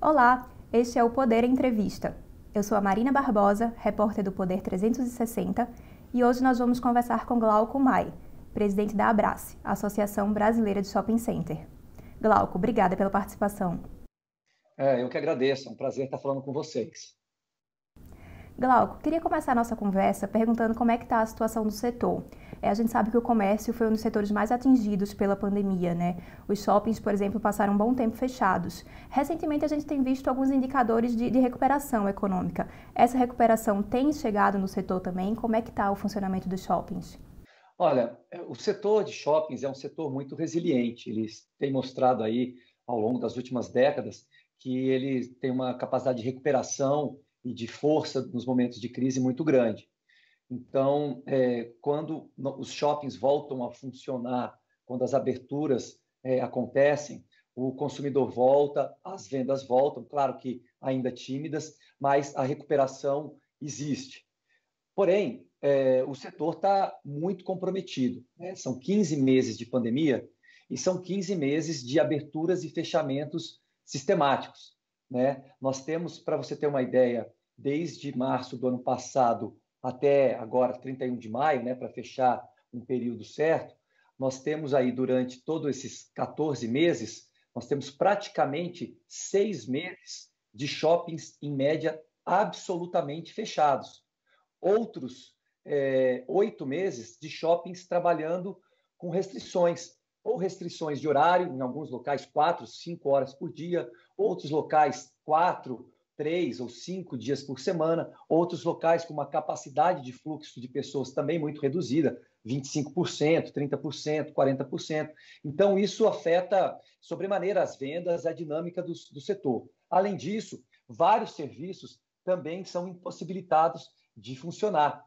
Olá, este é o Poder Entrevista. Eu sou a Marina Barbosa, repórter do Poder 360, e hoje nós vamos conversar com Glauco Mai, presidente da Abrace, Associação Brasileira de Shopping Center. Glauco, obrigada pela participação. É, eu que agradeço, é um prazer estar falando com vocês. Glauco, queria começar a nossa conversa perguntando como é que está a situação do setor. É, a gente sabe que o comércio foi um dos setores mais atingidos pela pandemia, né? Os shoppings, por exemplo, passaram um bom tempo fechados. Recentemente, a gente tem visto alguns indicadores de, de recuperação econômica. Essa recuperação tem chegado no setor também? Como é que está o funcionamento dos shoppings? Olha, é, o setor de shoppings é um setor muito resiliente. Eles têm mostrado aí, ao longo das últimas décadas, que ele tem uma capacidade de recuperação e de força nos momentos de crise muito grande. Então, é, quando os shoppings voltam a funcionar, quando as aberturas é, acontecem, o consumidor volta, as vendas voltam, claro que ainda tímidas, mas a recuperação existe. Porém, é, o setor está muito comprometido. Né? São 15 meses de pandemia e são 15 meses de aberturas e fechamentos sistemáticos. Né? Nós temos, para você ter uma ideia, desde março do ano passado até agora, 31 de maio, né, para fechar um período certo, nós temos aí durante todos esses 14 meses, nós temos praticamente seis meses de shoppings, em média, absolutamente fechados. Outros é, oito meses de shoppings trabalhando com restrições ou restrições de horário, em alguns locais quatro, cinco horas por dia, outros locais quatro, três ou cinco dias por semana, outros locais com uma capacidade de fluxo de pessoas também muito reduzida, 25%, 30%, 40%. Então, isso afeta sobremaneira as vendas, a dinâmica do, do setor. Além disso, vários serviços também são impossibilitados de funcionar.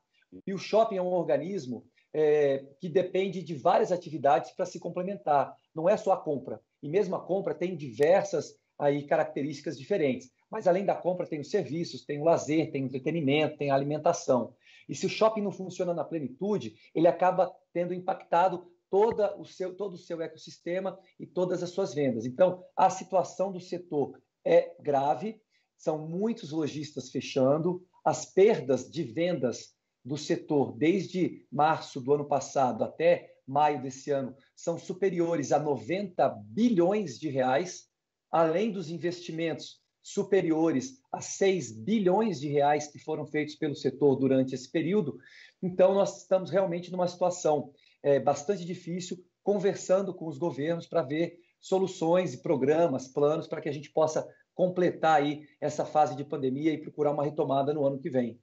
E o shopping é um organismo é, que depende de várias atividades para se complementar. Não é só a compra. E mesmo a compra tem diversas aí características diferentes. Mas além da compra, tem os serviços, tem o lazer, tem o entretenimento, tem a alimentação. E se o shopping não funciona na plenitude, ele acaba tendo impactado toda o seu, todo o seu ecossistema e todas as suas vendas. Então, a situação do setor é grave, são muitos lojistas fechando, as perdas de vendas do setor desde março do ano passado até maio desse ano são superiores a 90 bilhões de reais, além dos investimentos superiores a 6 bilhões de reais que foram feitos pelo setor durante esse período. Então, nós estamos realmente numa situação é, bastante difícil, conversando com os governos para ver soluções e programas, planos para que a gente possa completar aí essa fase de pandemia e procurar uma retomada no ano que vem.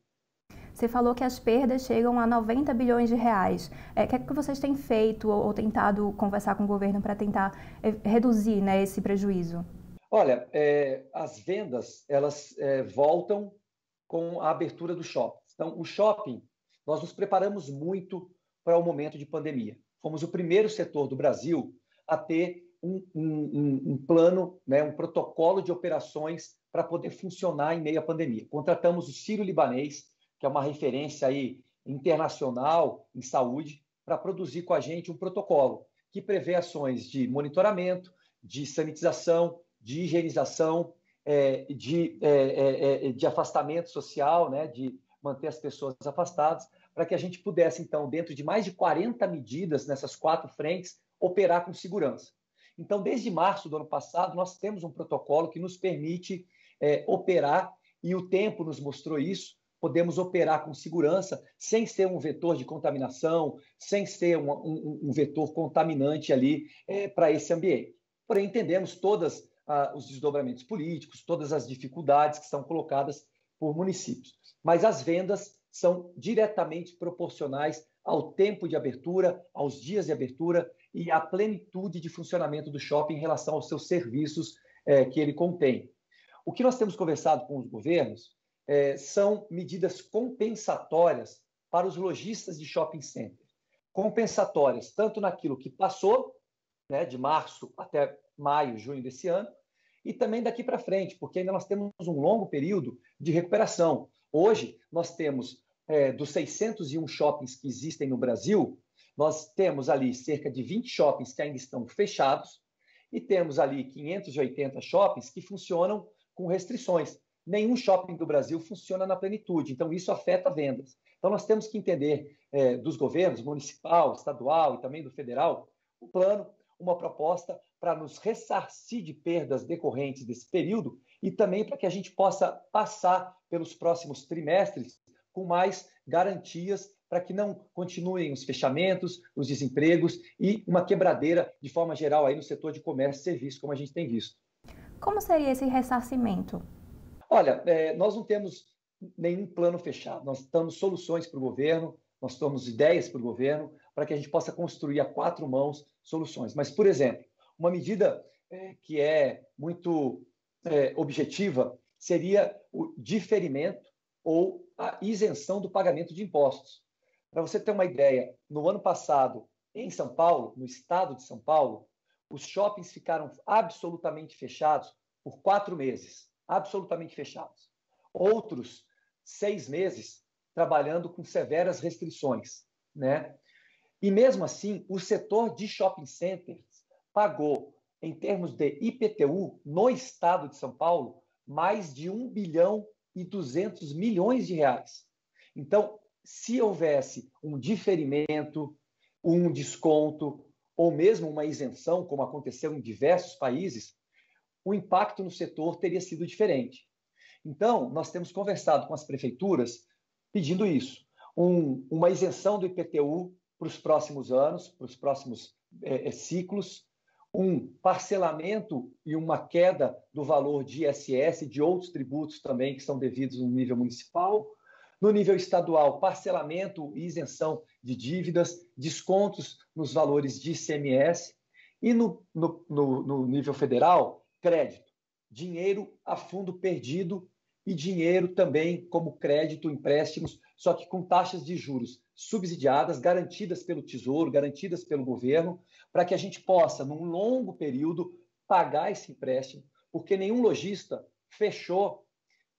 Você falou que as perdas chegam a 90 bilhões de reais. É, o que, é que vocês têm feito ou, ou tentado conversar com o governo para tentar é, reduzir né, esse prejuízo? Olha, é, as vendas elas é, voltam com a abertura do shopping. Então, o shopping, nós nos preparamos muito para o momento de pandemia. Fomos o primeiro setor do Brasil a ter um, um, um plano, né, um protocolo de operações para poder funcionar em meio à pandemia. Contratamos o Ciro Libanês, que é uma referência aí internacional em saúde, para produzir com a gente um protocolo que prevê ações de monitoramento, de sanitização, de higienização, é, de, é, é, de afastamento social, né, de manter as pessoas afastadas, para que a gente pudesse, então, dentro de mais de 40 medidas nessas quatro frentes, operar com segurança. Então, desde março do ano passado, nós temos um protocolo que nos permite é, operar, e o tempo nos mostrou isso, podemos operar com segurança, sem ser um vetor de contaminação, sem ser um, um, um vetor contaminante ali é, para esse ambiente. Porém, entendemos todos ah, os desdobramentos políticos, todas as dificuldades que são colocadas por municípios. Mas as vendas são diretamente proporcionais ao tempo de abertura, aos dias de abertura e à plenitude de funcionamento do shopping em relação aos seus serviços é, que ele contém. O que nós temos conversado com os governos é, são medidas compensatórias para os lojistas de shopping center. Compensatórias tanto naquilo que passou, né, de março até maio, junho desse ano, e também daqui para frente, porque ainda nós temos um longo período de recuperação. Hoje, nós temos, é, dos 601 shoppings que existem no Brasil, nós temos ali cerca de 20 shoppings que ainda estão fechados e temos ali 580 shoppings que funcionam com restrições nenhum shopping do Brasil funciona na plenitude. Então, isso afeta vendas. Então, nós temos que entender é, dos governos, municipal, estadual e também do federal, um plano, uma proposta para nos ressarcir de perdas decorrentes desse período e também para que a gente possa passar pelos próximos trimestres com mais garantias para que não continuem os fechamentos, os desempregos e uma quebradeira de forma geral aí no setor de comércio e serviço, como a gente tem visto. Como seria esse ressarcimento? Olha, é, nós não temos nenhum plano fechado, nós estamos soluções para o governo, nós estamos ideias para o governo, para que a gente possa construir a quatro mãos soluções. Mas, por exemplo, uma medida é, que é muito é, objetiva seria o diferimento ou a isenção do pagamento de impostos. Para você ter uma ideia, no ano passado, em São Paulo, no estado de São Paulo, os shoppings ficaram absolutamente fechados por quatro meses absolutamente fechados. Outros, seis meses trabalhando com severas restrições. Né? E mesmo assim, o setor de shopping centers pagou, em termos de IPTU, no estado de São Paulo, mais de 1 bilhão e 200 milhões de reais. Então, se houvesse um diferimento, um desconto, ou mesmo uma isenção, como aconteceu em diversos países, o impacto no setor teria sido diferente. Então, nós temos conversado com as prefeituras pedindo isso: um, uma isenção do IPTU para os próximos anos, para os próximos é, é, ciclos, um parcelamento e uma queda do valor de ISS e de outros tributos também que são devidos no nível municipal. No nível estadual, parcelamento e isenção de dívidas, descontos nos valores de ICMS. E no, no, no, no nível federal, crédito. Dinheiro a fundo perdido e dinheiro também como crédito, empréstimos, só que com taxas de juros subsidiadas, garantidas pelo Tesouro, garantidas pelo governo, para que a gente possa, num longo período, pagar esse empréstimo, porque nenhum lojista fechou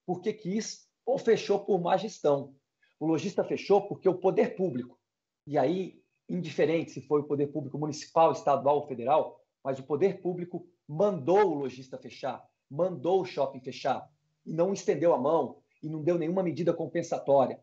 porque quis ou fechou por má gestão. O lojista fechou porque o poder público, e aí, indiferente se foi o poder público municipal, estadual ou federal, mas o poder público mandou o lojista fechar, mandou o shopping fechar, e não estendeu a mão e não deu nenhuma medida compensatória.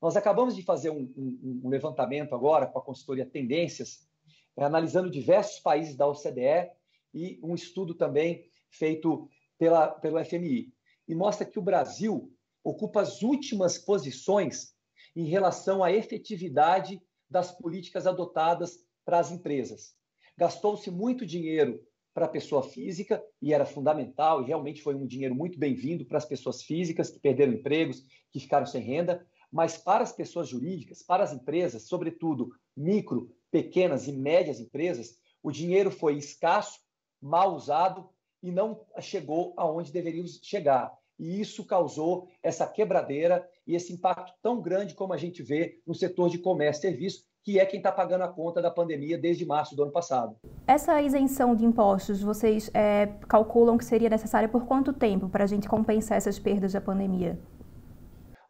Nós acabamos de fazer um, um, um levantamento agora com a consultoria Tendências, é, analisando diversos países da OCDE e um estudo também feito pela, pelo FMI. E mostra que o Brasil ocupa as últimas posições em relação à efetividade das políticas adotadas para as empresas. Gastou-se muito dinheiro para a pessoa física e era fundamental, e realmente foi um dinheiro muito bem-vindo para as pessoas físicas que perderam empregos, que ficaram sem renda, mas para as pessoas jurídicas, para as empresas, sobretudo micro, pequenas e médias empresas, o dinheiro foi escasso, mal usado e não chegou aonde deveríamos chegar. E isso causou essa quebradeira e esse impacto tão grande como a gente vê no setor de comércio e serviço, que é quem está pagando a conta da pandemia desde março do ano passado. Essa isenção de impostos, vocês é, calculam que seria necessária por quanto tempo para a gente compensar essas perdas da pandemia?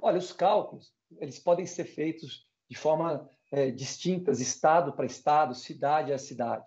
Olha, os cálculos eles podem ser feitos de forma é, distintas, estado para estado, cidade a cidade.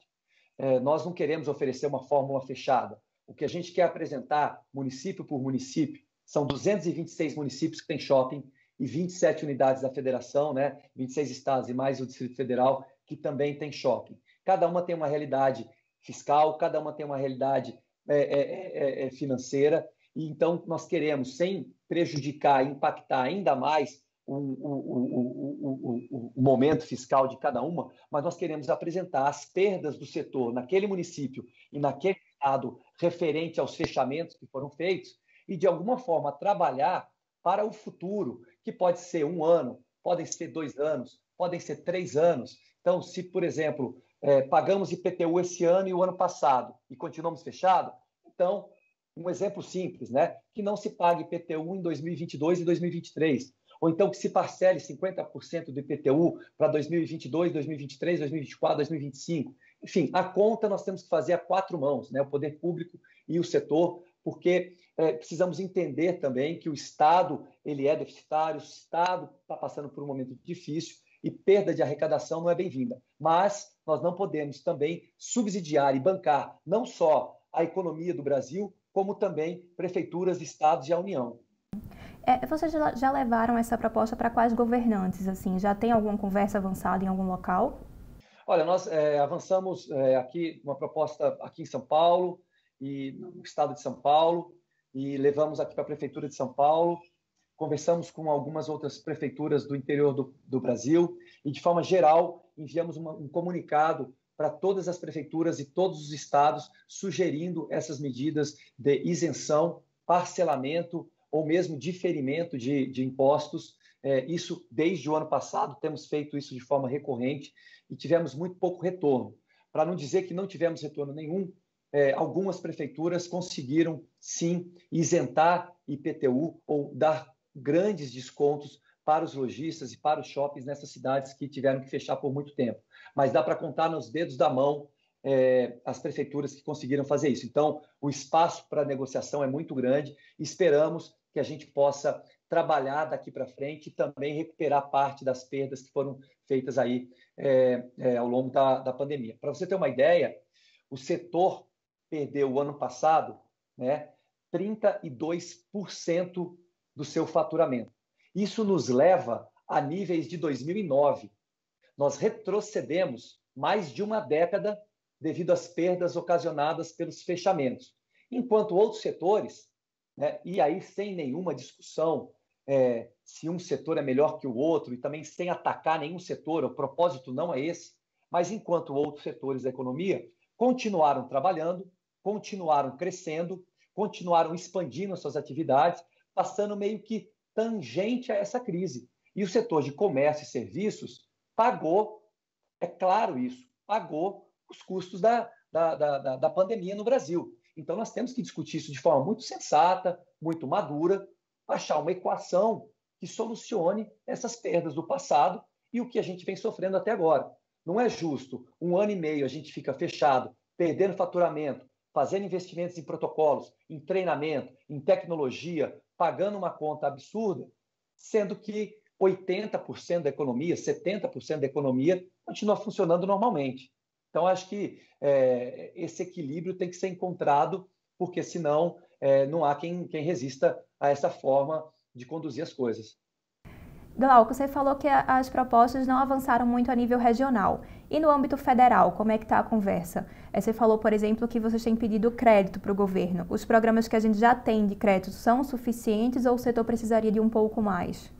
É, nós não queremos oferecer uma fórmula fechada. O que a gente quer apresentar, município por município, são 226 municípios que têm shopping e 27 unidades da federação, né? 26 estados e mais o Distrito Federal, que também tem shopping. Cada uma tem uma realidade fiscal, cada uma tem uma realidade é, é, é, é financeira, e então nós queremos, sem prejudicar, impactar ainda mais o, o, o, o, momento fiscal de cada uma, mas nós queremos apresentar as perdas do setor naquele município e naquele estado referente aos fechamentos que foram feitos, e de alguma forma trabalhar para o futuro, que pode ser um ano, podem ser dois anos, podem ser três anos. Então, se, por exemplo, é, pagamos IPTU esse ano e o ano passado e continuamos fechado, então, um exemplo simples, né? Que não se pague IPTU em 2022 e 2023. Ou então que se parcele 50% do IPTU para 2022, 2023, 2024, 2025. Enfim, a conta nós temos que fazer a quatro mãos, né? O poder público e o setor, porque é, precisamos entender também que o Estado ele é deficitário, o Estado está passando por um momento difícil e perda de arrecadação não é bem-vinda. Mas nós não podemos também subsidiar e bancar não só a economia do Brasil, como também prefeituras, estados e a União. É, vocês já levaram essa proposta para quais governantes? Assim, já tem alguma conversa avançada em algum local? Olha, nós é, avançamos é, aqui uma proposta aqui em São Paulo e no estado de São Paulo e levamos aqui para a Prefeitura de São Paulo. Conversamos com algumas outras prefeituras do interior do, do Brasil e, de forma geral, enviamos uma, um comunicado para todas as prefeituras e todos os estados sugerindo essas medidas de isenção, parcelamento ou mesmo diferimento de, de impostos. É, isso desde o ano passado, temos feito isso de forma recorrente e tivemos muito pouco retorno. Para não dizer que não tivemos retorno nenhum, é, algumas prefeituras conseguiram sim isentar IPTU ou dar grandes descontos para os lojistas e para os shoppings nessas cidades que tiveram que fechar por muito tempo. Mas dá para contar nos dedos da mão é, as prefeituras que conseguiram fazer isso. Então, o espaço para negociação é muito grande. Esperamos que a gente possa trabalhar daqui para frente e também recuperar parte das perdas que foram feitas aí é, é, ao longo da, da pandemia. Para você ter uma ideia, o setor perdeu o ano passado né, 32% do seu faturamento. Isso nos leva a níveis de 2009. Nós retrocedemos mais de uma década devido às perdas ocasionadas pelos fechamentos. Enquanto outros setores, né, e aí sem nenhuma discussão é, se um setor é melhor que o outro, e também sem atacar nenhum setor, o propósito não é esse, mas enquanto outros setores da economia continuaram trabalhando, continuaram crescendo, continuaram expandindo as suas atividades, passando meio que tangente a essa crise. E o setor de comércio e serviços pagou, é claro isso, pagou os custos da, da, da, da pandemia no Brasil. Então, nós temos que discutir isso de forma muito sensata, muito madura, achar uma equação que solucione essas perdas do passado e o que a gente vem sofrendo até agora. Não é justo, um ano e meio a gente fica fechado, perdendo faturamento, fazendo investimentos em protocolos, em treinamento, em tecnologia, pagando uma conta absurda, sendo que 80% da economia, 70% da economia continua funcionando normalmente. Então, acho que é, esse equilíbrio tem que ser encontrado, porque senão é, não há quem, quem resista a essa forma de conduzir as coisas. Glauco, você falou que as propostas não avançaram muito a nível regional. E no âmbito federal, como é que está a conversa? É, você falou, por exemplo, que vocês têm pedido crédito para o governo. Os programas que a gente já tem de crédito são suficientes ou o setor precisaria de um pouco mais?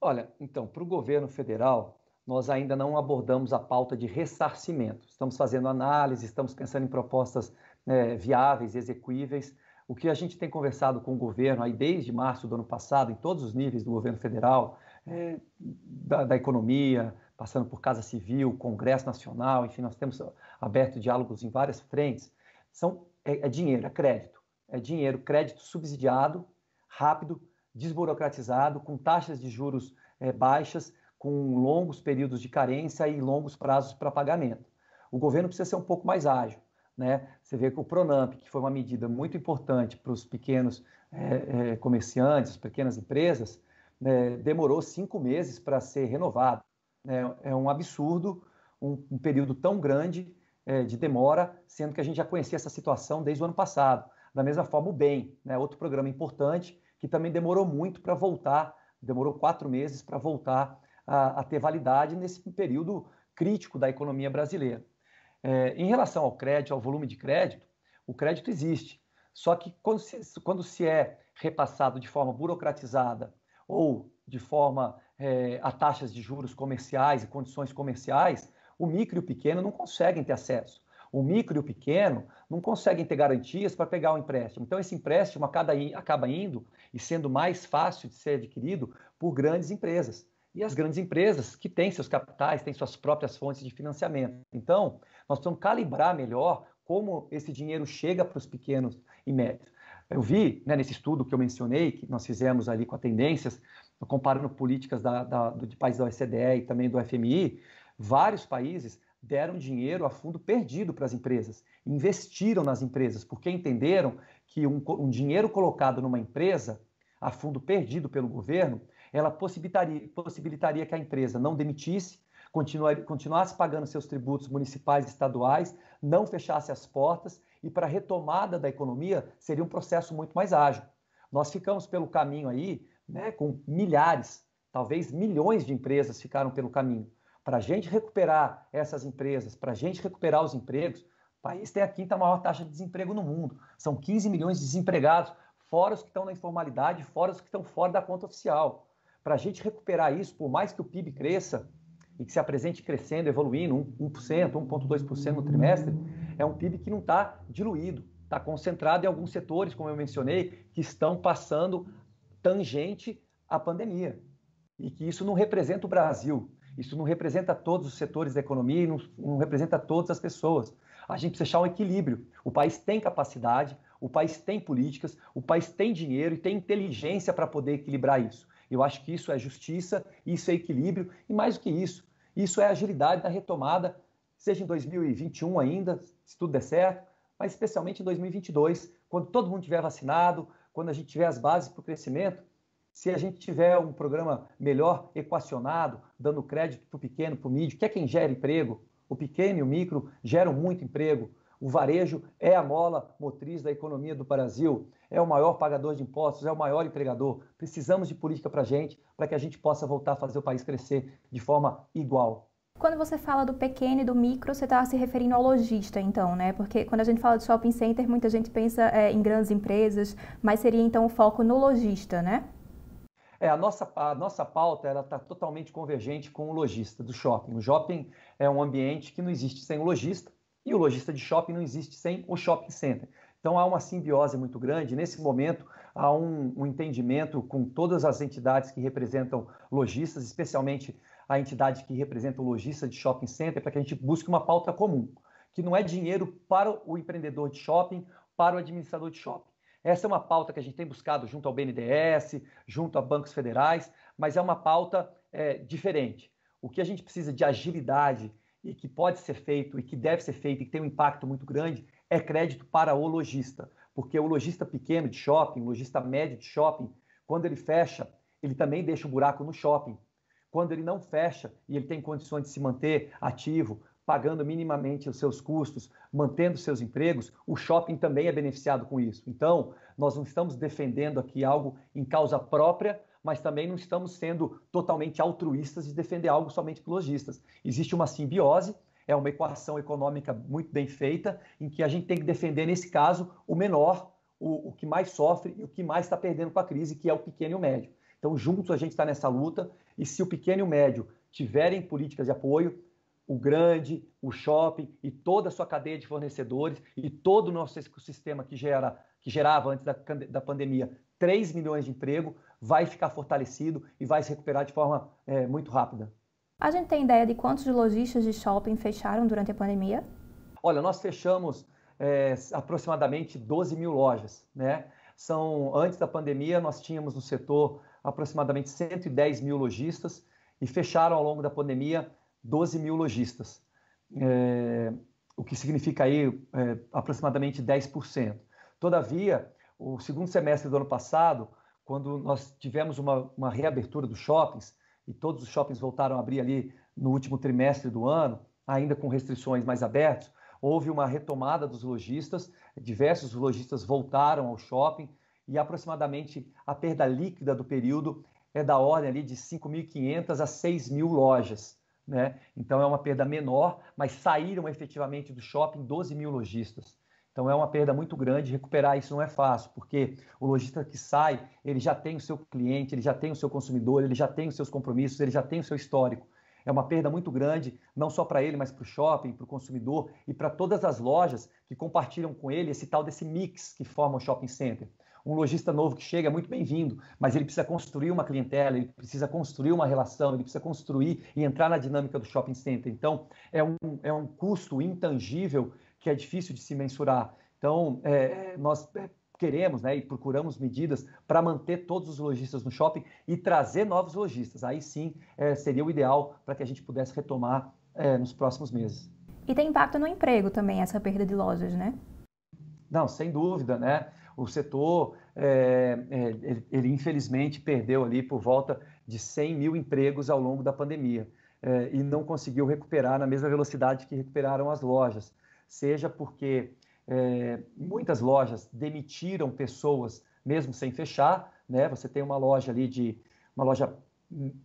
Olha, então, para o governo federal, nós ainda não abordamos a pauta de ressarcimento. Estamos fazendo análise, estamos pensando em propostas né, viáveis, execuíveis, o que a gente tem conversado com o governo aí desde março do ano passado, em todos os níveis do governo federal, é, da, da, economia, passando por Casa Civil, Congresso Nacional, enfim, nós temos aberto diálogos em várias frentes. São, é, é dinheiro, é crédito. É dinheiro, crédito subsidiado, rápido, desburocratizado, com taxas de juros é, baixas, com longos períodos de carência e longos prazos para pagamento. O governo precisa ser um pouco mais ágil. Né? Você vê que o Pronamp, que foi uma medida muito importante para os pequenos é, é, comerciantes, pequenas empresas, né, demorou cinco meses para ser renovado. Né? É um absurdo um, um período tão grande é, de demora, sendo que a gente já conhecia essa situação desde o ano passado. Da mesma forma, o BEM, né? outro programa importante, que também demorou muito para voltar, demorou quatro meses para voltar a, a ter validade nesse período crítico da economia brasileira. É, em relação ao crédito, ao volume de crédito, o crédito existe. Só que quando se, quando se é repassado de forma burocratizada ou de forma é, a taxas de juros comerciais e condições comerciais, o micro e o pequeno não conseguem ter acesso. O micro e o pequeno não conseguem ter garantias para pegar o empréstimo. Então, esse empréstimo acaba indo e sendo mais fácil de ser adquirido por grandes empresas e as grandes empresas que têm seus capitais, têm suas próprias fontes de financiamento. Então, nós precisamos calibrar melhor como esse dinheiro chega para os pequenos e médios. Eu vi né, nesse estudo que eu mencionei, que nós fizemos ali com a Tendências, comparando políticas da, da, do, de países da OCDE e também do FMI, vários países deram dinheiro a fundo perdido para as empresas, investiram nas empresas, porque entenderam que um, um dinheiro colocado numa empresa a fundo perdido pelo governo ela possibilitaria, possibilitaria que a empresa não demitisse, continuasse pagando seus tributos municipais e estaduais, não fechasse as portas e para a retomada da economia seria um processo muito mais ágil. Nós ficamos pelo caminho aí né, com milhares, talvez milhões de empresas ficaram pelo caminho. Para a gente recuperar essas empresas, para a gente recuperar os empregos, o país tem a quinta maior taxa de desemprego no mundo. São 15 milhões de desempregados, fora os que estão na informalidade, fora os que estão fora da conta oficial. Para a gente recuperar isso, por mais que o PIB cresça e que se apresente crescendo, evoluindo, 1%, 1,2% no trimestre, é um PIB que não está diluído, está concentrado em alguns setores, como eu mencionei, que estão passando tangente à pandemia. E que isso não representa o Brasil, isso não representa todos os setores da economia e não, não representa todas as pessoas. A gente precisa achar um equilíbrio. O país tem capacidade, o país tem políticas, o país tem dinheiro e tem inteligência para poder equilibrar isso. Eu acho que isso é justiça, isso é equilíbrio e mais do que isso, isso é agilidade da retomada, seja em 2021 ainda, se tudo der certo, mas especialmente em 2022, quando todo mundo tiver vacinado, quando a gente tiver as bases para o crescimento, se a gente tiver um programa melhor equacionado, dando crédito para o pequeno, para o mídio, que é quem gera emprego, o pequeno e o micro geram muito emprego. O varejo é a mola motriz da economia do Brasil, é o maior pagador de impostos, é o maior empregador. Precisamos de política para a gente, para que a gente possa voltar a fazer o país crescer de forma igual. Quando você fala do pequeno e do micro, você está se referindo ao lojista, então, né? Porque quando a gente fala de shopping center, muita gente pensa é, em grandes empresas, mas seria então o foco no lojista, né? É, a nossa, a nossa pauta está totalmente convergente com o lojista do shopping. O shopping é um ambiente que não existe sem o lojista, e o lojista de shopping não existe sem o shopping center. Então há uma simbiose muito grande. Nesse momento, há um, um entendimento com todas as entidades que representam lojistas, especialmente a entidade que representa o lojista de shopping center, para que a gente busque uma pauta comum, que não é dinheiro para o empreendedor de shopping, para o administrador de shopping. Essa é uma pauta que a gente tem buscado junto ao BNDES, junto a bancos federais, mas é uma pauta é, diferente. O que a gente precisa de agilidade, e que pode ser feito e que deve ser feito e que tem um impacto muito grande é crédito para o lojista, porque o lojista pequeno de shopping, o lojista médio de shopping, quando ele fecha, ele também deixa o um buraco no shopping. Quando ele não fecha e ele tem condições de se manter ativo, pagando minimamente os seus custos, mantendo seus empregos, o shopping também é beneficiado com isso. Então, nós não estamos defendendo aqui algo em causa própria, mas também não estamos sendo totalmente altruístas de defender algo somente lojistas. Existe uma simbiose, é uma equação econômica muito bem feita, em que a gente tem que defender, nesse caso, o menor, o, o que mais sofre e o que mais está perdendo com a crise, que é o pequeno e o médio. Então, juntos a gente está nessa luta, e se o pequeno e o médio tiverem políticas de apoio, o grande, o shopping e toda a sua cadeia de fornecedores e todo o nosso ecossistema que, gera, que gerava antes da, da pandemia 3 milhões de emprego, vai ficar fortalecido e vai se recuperar de forma é, muito rápida. A gente tem ideia de quantos lojistas de shopping fecharam durante a pandemia? Olha, nós fechamos é, aproximadamente 12 mil lojas, né? São antes da pandemia nós tínhamos no setor aproximadamente 110 mil lojistas e fecharam ao longo da pandemia 12 mil lojistas, é, o que significa aí é, aproximadamente 10%. Todavia, o segundo semestre do ano passado quando nós tivemos uma, uma reabertura dos shoppings, e todos os shoppings voltaram a abrir ali no último trimestre do ano, ainda com restrições mais abertas, houve uma retomada dos lojistas, diversos lojistas voltaram ao shopping e aproximadamente a perda líquida do período é da ordem ali de 5.500 a 6.000 lojas. Né? Então é uma perda menor, mas saíram efetivamente do shopping 12 mil lojistas. Então é uma perda muito grande, recuperar isso não é fácil, porque o lojista que sai, ele já tem o seu cliente, ele já tem o seu consumidor, ele já tem os seus compromissos, ele já tem o seu histórico. É uma perda muito grande, não só para ele, mas para o shopping, para o consumidor e para todas as lojas que compartilham com ele esse tal desse mix que forma o shopping center. Um lojista novo que chega é muito bem-vindo, mas ele precisa construir uma clientela, ele precisa construir uma relação, ele precisa construir e entrar na dinâmica do shopping center. Então, é um, é um custo intangível que é difícil de se mensurar. Então, é, é. nós é, queremos né, e procuramos medidas para manter todos os lojistas no shopping e trazer novos lojistas. Aí sim é, seria o ideal para que a gente pudesse retomar é, nos próximos meses. E tem impacto no emprego também essa perda de lojas, né? Não, sem dúvida, né? O setor, é, é ele, ele, infelizmente perdeu ali por volta de 100 mil empregos ao longo da pandemia e não conseguiu recuperar na mesma velocidade que recuperaram as lojas seja porque é, muitas lojas demitiram pessoas mesmo sem fechar, né? Você tem uma loja ali de uma loja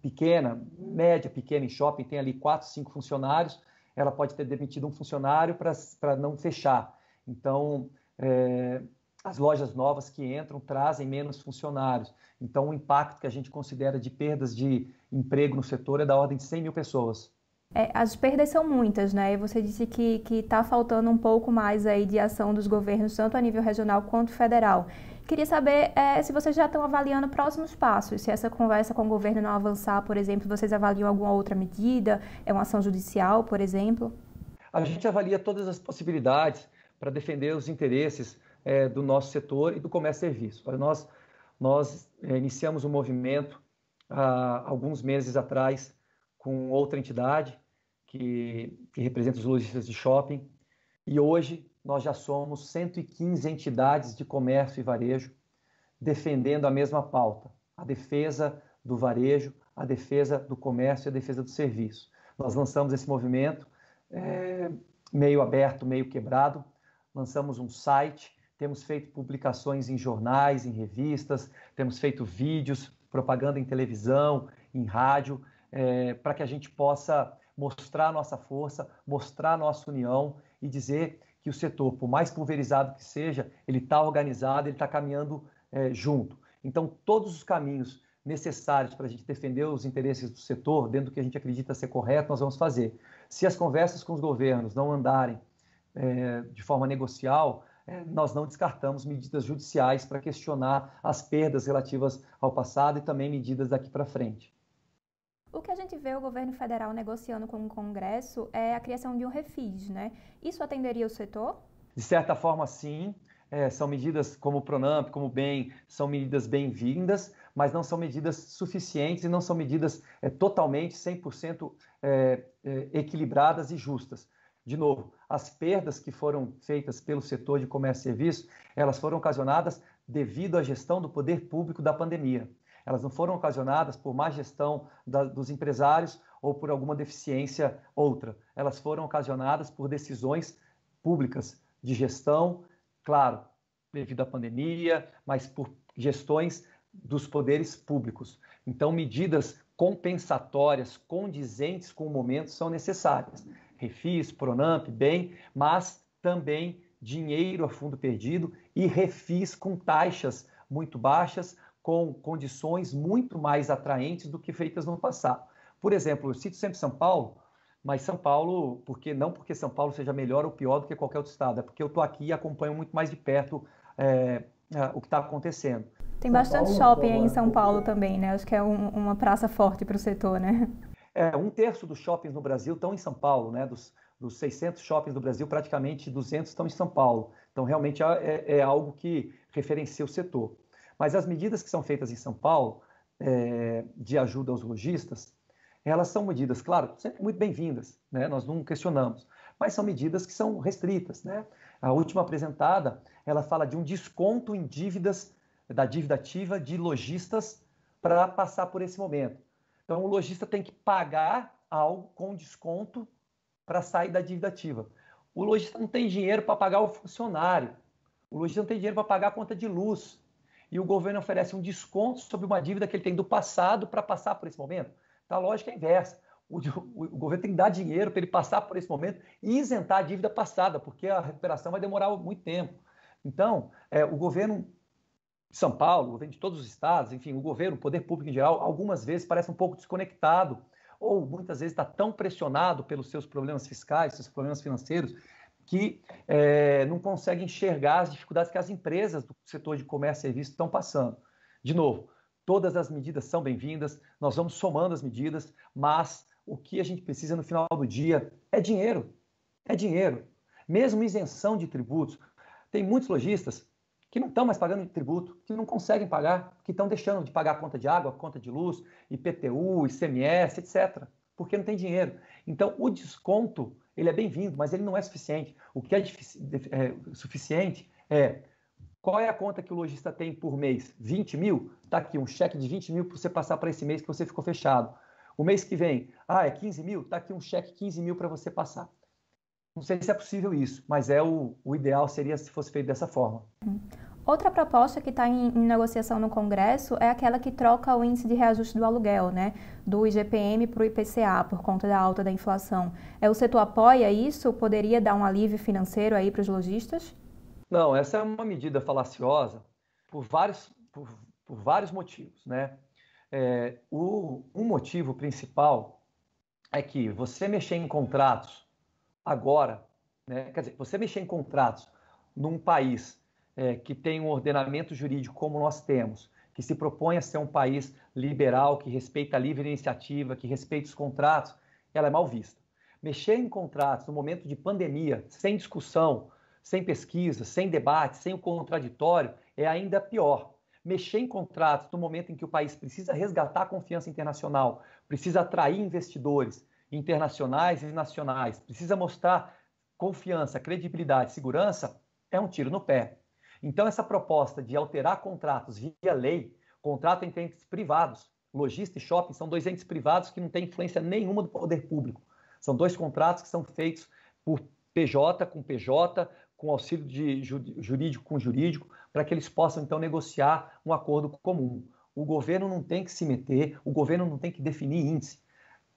pequena, média, pequena em shopping, tem ali quatro, cinco funcionários, ela pode ter demitido um funcionário para não fechar. Então, é, as lojas novas que entram trazem menos funcionários. Então, o impacto que a gente considera de perdas de emprego no setor é da ordem de 100 mil pessoas. É, as perdas são muitas, né? Você disse que está faltando um pouco mais aí de ação dos governos, tanto a nível regional quanto federal. Queria saber é, se vocês já estão avaliando próximos passos. Se essa conversa com o governo não avançar, por exemplo, vocês avaliam alguma outra medida? É uma ação judicial, por exemplo? A gente avalia todas as possibilidades para defender os interesses é, do nosso setor e do comércio e serviço. Nós, nós é, iniciamos um movimento há alguns meses atrás com outra entidade que, que representa os lojistas de shopping. E hoje nós já somos 115 entidades de comércio e varejo defendendo a mesma pauta, a defesa do varejo, a defesa do comércio e a defesa do serviço. Nós lançamos esse movimento é, meio aberto, meio quebrado, lançamos um site, temos feito publicações em jornais, em revistas, temos feito vídeos, propaganda em televisão, em rádio, é, para que a gente possa mostrar nossa força, mostrar nossa união e dizer que o setor, por mais pulverizado que seja, ele está organizado, ele está caminhando é, junto. Então, todos os caminhos necessários para a gente defender os interesses do setor, dentro do que a gente acredita ser correto, nós vamos fazer. Se as conversas com os governos não andarem é, de forma negocial, é, nós não descartamos medidas judiciais para questionar as perdas relativas ao passado e também medidas daqui para frente. O que a gente vê o governo federal negociando com o Congresso é a criação de um refis, né? Isso atenderia o setor? De certa forma, sim. É, são medidas como o Pronamp, como o BEM, são medidas bem-vindas, mas não são medidas suficientes e não são medidas é, totalmente 100% é, é, equilibradas e justas. De novo, as perdas que foram feitas pelo setor de comércio e serviço, elas foram ocasionadas devido à gestão do poder público da pandemia. Elas não foram ocasionadas por má gestão da, dos empresários ou por alguma deficiência outra. Elas foram ocasionadas por decisões públicas de gestão, claro, devido à pandemia, mas por gestões dos poderes públicos. Então, medidas compensatórias, condizentes com o momento, são necessárias. Refis, Pronamp, bem, mas também dinheiro a fundo perdido e refis com taxas muito baixas, com condições muito mais atraentes do que feitas no passado. Por exemplo, eu cito sempre São Paulo, mas São Paulo, porque não porque São Paulo seja melhor ou pior do que qualquer outro estado, é porque eu estou aqui e acompanho muito mais de perto é, é, o que está acontecendo. Tem São bastante Paulo, shopping em São Paulo também, né? Acho que é um, uma praça forte para o setor, né? É, um terço dos shoppings no Brasil estão em São Paulo, né? Dos, dos 600 shoppings do Brasil, praticamente 200 estão em São Paulo. Então, realmente é, é, é algo que referencia o setor. Mas as medidas que são feitas em São Paulo, é, de ajuda aos lojistas, elas são medidas, claro, sempre muito bem-vindas, né? nós não questionamos, mas são medidas que são restritas. Né? A última apresentada, ela fala de um desconto em dívidas, da dívida ativa de lojistas para passar por esse momento. Então, o lojista tem que pagar algo com desconto para sair da dívida ativa. O lojista não tem dinheiro para pagar o funcionário, o lojista não tem dinheiro para pagar a conta de luz, e o governo oferece um desconto sobre uma dívida que ele tem do passado para passar por esse momento. Então, a lógica é inversa. O, o, o governo tem que dar dinheiro para ele passar por esse momento e isentar a dívida passada, porque a recuperação vai demorar muito tempo. Então, é, o governo de São Paulo, o governo de todos os estados, enfim, o governo, o poder público em geral, algumas vezes parece um pouco desconectado ou muitas vezes está tão pressionado pelos seus problemas fiscais, seus problemas financeiros, que é, não consegue enxergar as dificuldades que as empresas do setor de comércio e serviços estão passando. De novo, todas as medidas são bem-vindas, nós vamos somando as medidas, mas o que a gente precisa no final do dia é dinheiro. É dinheiro. Mesmo isenção de tributos. Tem muitos lojistas que não estão mais pagando tributo, que não conseguem pagar, que estão deixando de pagar a conta de água, a conta de luz, IPTU, ICMS, etc., porque não tem dinheiro. Então, o desconto ele é bem-vindo, mas ele não é suficiente. O que é, é suficiente é qual é a conta que o lojista tem por mês? 20 mil? Está aqui um cheque de 20 mil para você passar para esse mês que você ficou fechado. O mês que vem, ah, é 15 mil? Está aqui um cheque 15 mil para você passar. Não sei se é possível isso, mas é o, o ideal seria se fosse feito dessa forma. Hum. Outra proposta que está em, em, negociação no Congresso é aquela que troca o índice de reajuste do aluguel, né, do IGPM para o IPCA, por conta da alta da inflação. É, o setor apoia isso? Poderia dar um alívio financeiro aí para os lojistas? Não, essa é uma medida falaciosa por vários, por, por vários motivos, né? É, o, um motivo principal é que você mexer em contratos agora, né, quer dizer, você mexer em contratos num país é, que tem um ordenamento jurídico como nós temos, que se propõe a ser um país liberal, que respeita a livre iniciativa, que respeita os contratos, ela é mal vista. Mexer em contratos no momento de pandemia, sem discussão, sem pesquisa, sem debate, sem o contraditório, é ainda pior. Mexer em contratos no momento em que o país precisa resgatar a confiança internacional, precisa atrair investidores internacionais e nacionais, precisa mostrar confiança, credibilidade, segurança, é um tiro no pé. Então, essa proposta de alterar contratos via lei, contrato entre entes privados, lojista e shopping, são dois entes privados que não têm influência nenhuma do poder público. São dois contratos que são feitos por PJ com PJ, com auxílio de jurídico com jurídico, para que eles possam então negociar um acordo comum. O governo não tem que se meter, o governo não tem que definir índice.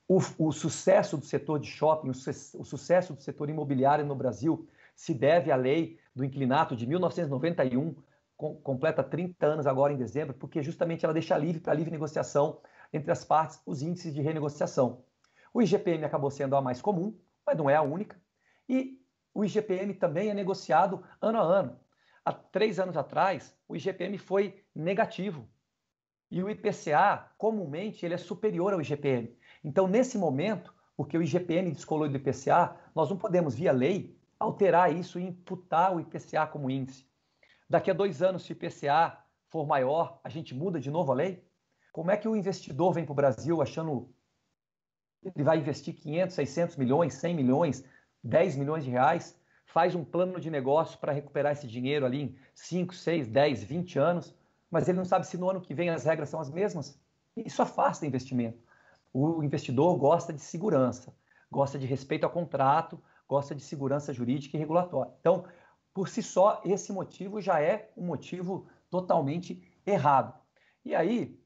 O, o sucesso do setor de shopping, o, su o sucesso do setor imobiliário no Brasil se deve à lei do Inclinato de 1991, com, completa 30 anos agora em dezembro, porque justamente ela deixa livre para livre negociação entre as partes os índices de renegociação. O IGPM acabou sendo a mais comum, mas não é a única, e o IGPM também é negociado ano a ano. Há três anos atrás, o IGPM foi negativo. E o IPCA, comumente, ele é superior ao IGPM. Então, nesse momento, porque o IGPM descolou do IPCA, nós não podemos, via lei, alterar isso e imputar o IPCA como índice. Daqui a dois anos, se o IPCA for maior, a gente muda de novo a lei? Como é que o investidor vem para o Brasil achando que ele vai investir 500, 600 milhões, 100 milhões, 10 milhões de reais, faz um plano de negócio para recuperar esse dinheiro ali em 5, 6, 10, 20 anos, mas ele não sabe se no ano que vem as regras são as mesmas. Isso afasta investimento. O investidor gosta de segurança, gosta de respeito ao contrato, gosta de segurança jurídica e regulatória. Então, por si só, esse motivo já é um motivo totalmente errado. E aí,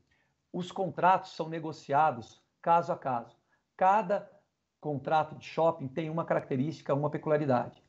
os contratos são negociados caso a caso. Cada contrato de shopping tem uma característica, uma peculiaridade.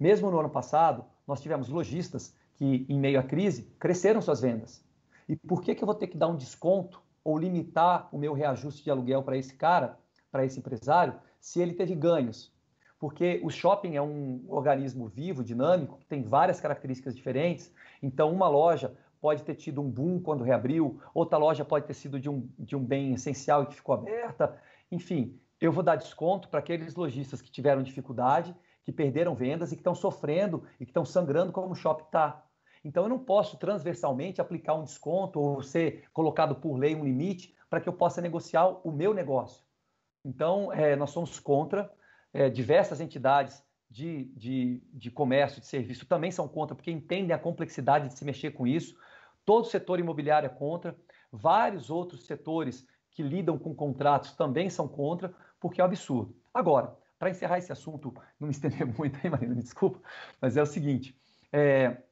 Mesmo no ano passado, nós tivemos lojistas que, em meio à crise, cresceram suas vendas. E por que, que eu vou ter que dar um desconto ou limitar o meu reajuste de aluguel para esse cara, para esse empresário, se ele teve ganhos? porque o shopping é um organismo vivo, dinâmico, que tem várias características diferentes. Então, uma loja pode ter tido um boom quando reabriu, outra loja pode ter sido de um, de um bem essencial e que ficou aberta. Enfim, eu vou dar desconto para aqueles lojistas que tiveram dificuldade, que perderam vendas e que estão sofrendo e que estão sangrando como o shopping está. Então, eu não posso transversalmente aplicar um desconto ou ser colocado por lei um limite para que eu possa negociar o meu negócio. Então, é, nós somos contra é, diversas entidades de, de, de comércio, de serviço também são contra, porque entendem a complexidade de se mexer com isso. Todo o setor imobiliário é contra. Vários outros setores que lidam com contratos também são contra, porque é um absurdo. Agora, para encerrar esse assunto, não me estender muito, aí Marina? Me desculpa, mas é o seguinte: é,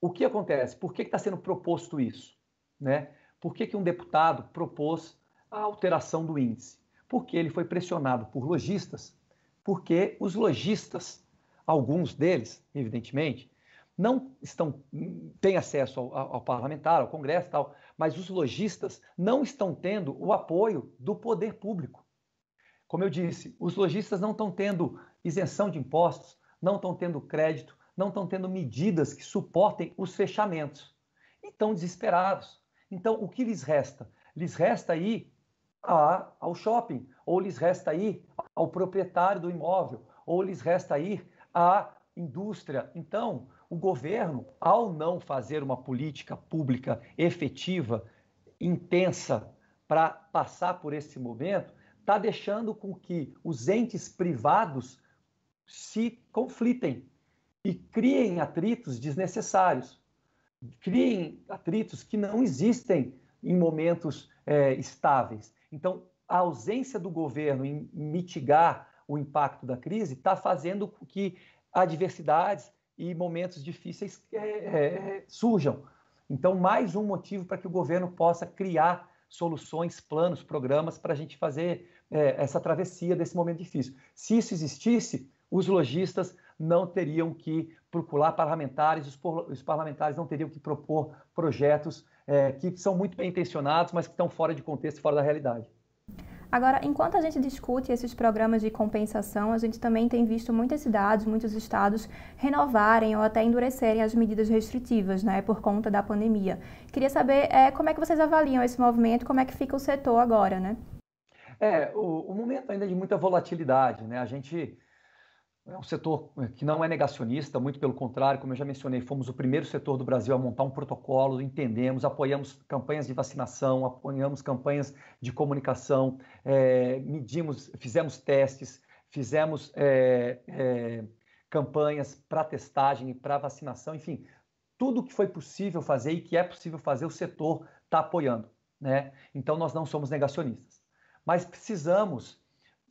o que acontece? Por que está sendo proposto isso? Né? Por que, que um deputado propôs a alteração do índice? porque ele foi pressionado por lojistas, porque os lojistas, alguns deles, evidentemente, não estão têm acesso ao, ao, parlamentar, ao Congresso e tal, mas os lojistas não estão tendo o apoio do poder público. Como eu disse, os lojistas não estão tendo isenção de impostos, não estão tendo crédito, não estão tendo medidas que suportem os fechamentos. E estão desesperados. Então, o que lhes resta? Lhes resta aí a, ao shopping, ou lhes resta ir ao proprietário do imóvel, ou lhes resta ir à indústria. Então, o governo, ao não fazer uma política pública efetiva, intensa, para passar por esse momento, está deixando com que os entes privados se conflitem e criem atritos desnecessários, criem atritos que não existem em momentos é, estáveis. Então, a ausência do governo em mitigar o impacto da crise está fazendo com que adversidades e momentos difíceis é, é, é, surjam. Então, mais um motivo para que o governo possa criar soluções, planos, programas para a gente fazer é, essa travessia desse momento difícil. Se isso existisse, os lojistas não teriam que procurar parlamentares, os, os parlamentares não teriam que propor projetos é, que são muito bem intencionados, mas que estão fora de contexto, fora da realidade. Agora, enquanto a gente discute esses programas de compensação, a gente também tem visto muitas cidades, muitos estados renovarem ou até endurecerem as medidas restritivas, né, por conta da pandemia. Queria saber é, como é que vocês avaliam esse movimento, como é que fica o setor agora, né? É, o, o momento ainda é de muita volatilidade, né? A gente é um setor é, que não é negacionista, muito pelo contrário, como eu já mencionei, fomos o primeiro setor do Brasil a montar um protocolo, entendemos, apoiamos campanhas de vacinação, apoiamos campanhas de comunicação, é, medimos, fizemos testes, fizemos é, é, campanhas para testagem, para vacinação, enfim, tudo que foi possível fazer e que é possível fazer, o setor está apoiando. Né? Então, nós não somos negacionistas. Mas precisamos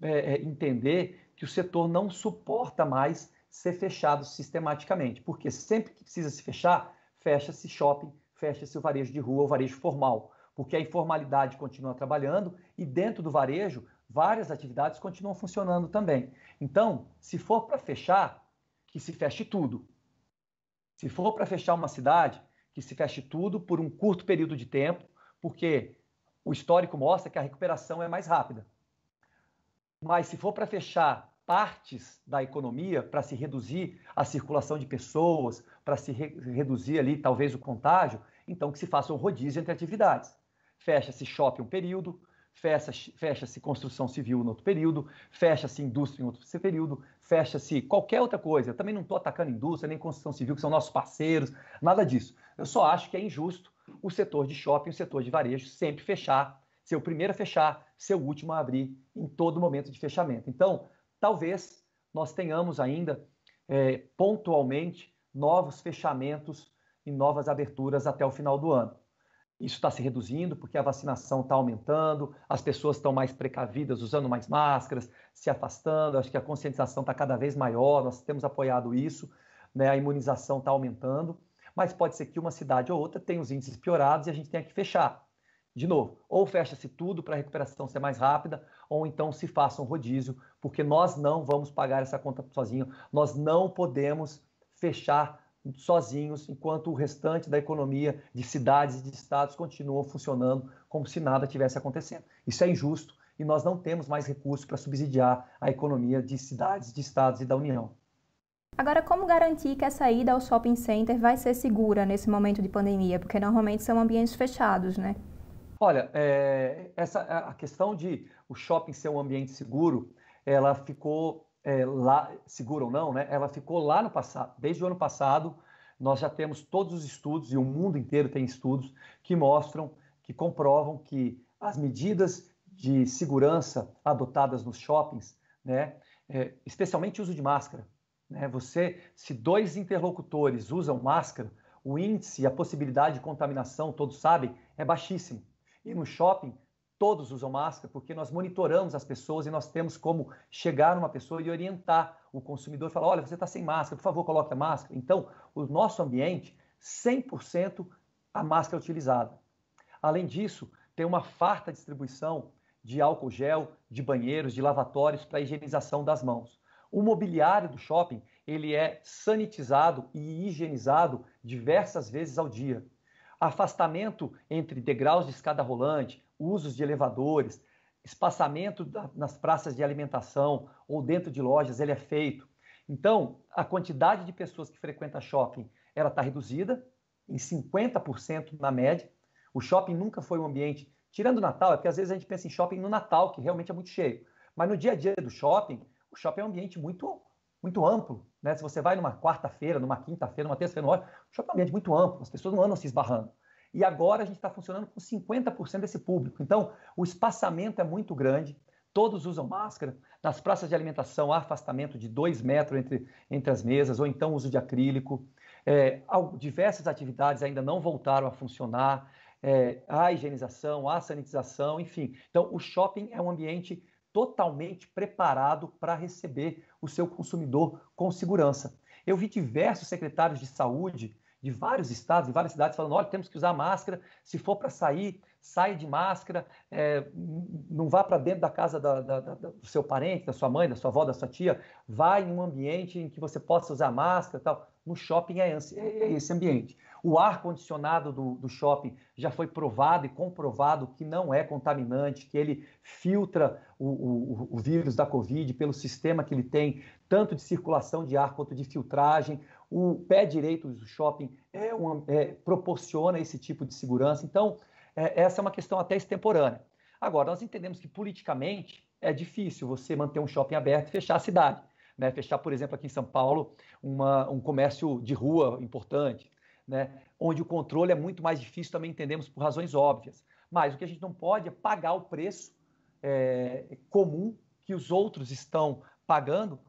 é, é, entender que o setor não suporta mais ser fechado sistematicamente, porque sempre que precisa se fechar, fecha-se shopping, fecha-se o varejo de rua, o varejo formal, porque a informalidade continua trabalhando e dentro do varejo várias atividades continuam funcionando também. Então, se for para fechar, que se feche tudo. Se for para fechar uma cidade, que se feche tudo por um curto período de tempo, porque o histórico mostra que a recuperação é mais rápida. Mas se for para fechar partes da economia, para se reduzir a circulação de pessoas, para se re reduzir ali talvez o contágio, então que se faça um rodízio entre atividades. Fecha-se shopping um período, fecha-se fecha construção civil no outro período, fecha-se indústria em outro período, fecha-se qualquer outra coisa. Eu também não estou atacando indústria nem construção civil, que são nossos parceiros, nada disso. Eu só acho que é injusto o setor de shopping, o setor de varejo sempre fechar ser o primeiro a fechar, ser o último a abrir em todo momento de fechamento. Então, talvez nós tenhamos ainda é, pontualmente novos fechamentos e novas aberturas até o final do ano. Isso está se reduzindo porque a vacinação está aumentando, as pessoas estão mais precavidas, usando mais máscaras, se afastando. Acho que a conscientização está cada vez maior, nós temos apoiado isso, né? a imunização está aumentando. Mas pode ser que uma cidade ou outra tenha os índices piorados e a gente tenha que fechar de novo, ou fecha-se tudo para a recuperação ser mais rápida, ou então se faça um rodízio, porque nós não vamos pagar essa conta sozinho. Nós não podemos fechar sozinhos enquanto o restante da economia de cidades e de estados continua funcionando como se nada tivesse acontecendo. Isso é injusto e nós não temos mais recursos para subsidiar a economia de cidades, de estados e da União. Agora, como garantir que a saída ao shopping center vai ser segura nesse momento de pandemia? Porque normalmente são ambientes fechados, né? Olha, é, essa a questão de o shopping ser um ambiente seguro, ela ficou é, lá, seguro ou não, né? Ela ficou lá no passado. Desde o ano passado, nós já temos todos os estudos, e o mundo inteiro tem estudos, que mostram, que comprovam que as medidas de segurança adotadas nos shoppings, né, é, especialmente o uso de máscara, né, você, se dois interlocutores usam máscara, o índice, a possibilidade de contaminação, todos sabem, é baixíssimo. E no shopping, todos usam máscara porque nós monitoramos as pessoas e nós temos como chegar numa pessoa e orientar o consumidor, falar, olha, você está sem máscara, por favor, coloque a máscara. Então, o nosso ambiente, 100% a máscara é utilizada. Além disso, tem uma farta distribuição de álcool gel, de banheiros, de lavatórios para higienização das mãos. O mobiliário do shopping, ele é sanitizado e higienizado diversas vezes ao dia afastamento entre degraus de escada rolante, usos de elevadores, espaçamento da, nas praças de alimentação ou dentro de lojas, ele é feito. Então, a quantidade de pessoas que frequenta shopping, ela está reduzida em 50% na média. O shopping nunca foi um ambiente, tirando o Natal, é porque às vezes a gente pensa em shopping no Natal, que realmente é muito cheio. Mas no dia a dia do shopping, o shopping é um ambiente muito muito amplo, né? Se você vai numa quarta-feira, numa quinta-feira, numa terça-feira, no o shopping é um ambiente muito amplo, as pessoas não andam se esbarrando e agora a gente está funcionando com 50% desse público. Então, o espaçamento é muito grande, todos usam máscara. Nas praças de alimentação, há afastamento de dois metros entre, entre as mesas, ou então uso de acrílico. É, diversas atividades ainda não voltaram a funcionar. É, há higienização, há sanitização, enfim. Então, o shopping é um ambiente totalmente preparado para receber o seu consumidor com segurança. Eu vi diversos secretários de saúde de vários estados, de várias cidades, falando: olha, temos que usar máscara, se for para sair, saia de máscara, é, não vá para dentro da casa da, da, da, do seu parente, da sua mãe, da sua avó, da sua tia, vá em um ambiente em que você possa usar máscara tal. No shopping é esse, é, é esse ambiente. O ar-condicionado do, do shopping já foi provado e comprovado que não é contaminante, que ele filtra o, o, o vírus da Covid pelo sistema que ele tem, tanto de circulação de ar quanto de filtragem o pé direito do shopping é uma, é, proporciona esse tipo de segurança. Então, é, essa é uma questão até extemporânea. Agora, nós entendemos que politicamente é difícil você manter um shopping aberto e fechar a cidade. Né? Fechar, por exemplo, aqui em São Paulo, uma, um comércio de rua importante, né? onde o controle é muito mais difícil, também entendemos por razões óbvias. Mas o que a gente não pode é pagar o preço é, comum que os outros estão pagando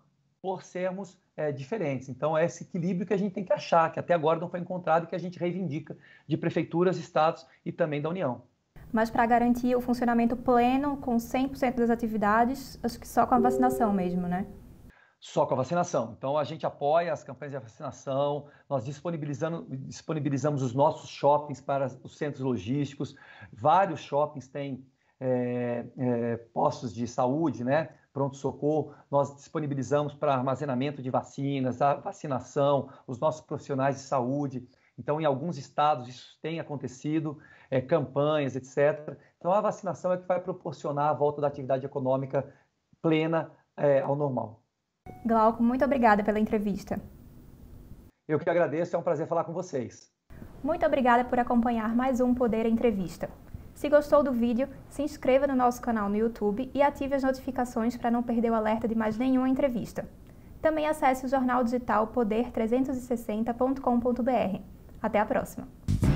por sermos é, diferentes. Então, é esse equilíbrio que a gente tem que achar, que até agora não foi encontrado e que a gente reivindica de prefeituras, estados e também da União. Mas para garantir o funcionamento pleno com 100% das atividades, acho que só com a vacinação mesmo, né? só com a vacinação. Então a gente apoia as campanhas de vacinação, nós disponibilizamos os nossos shoppings para os centros logísticos, vários shoppings têm é, é, postos de saúde, né? pronto-socorro, nós disponibilizamos para armazenamento de vacinas, a vacinação, os nossos profissionais de saúde. Então, em alguns estados isso tem acontecido, é, campanhas, etc. Então, a vacinação é que vai proporcionar a volta da atividade econômica plena é, ao normal. Glauco, muito obrigada pela entrevista. Eu que agradeço, é um prazer falar com vocês. Muito obrigada por acompanhar mais um Poder Entrevista. Se gostou do vídeo, se inscreva no nosso canal no YouTube e ative as notificações para não perder o alerta de mais nenhuma entrevista. Também acesse o jornal digital poder360.com.br. Até a próxima!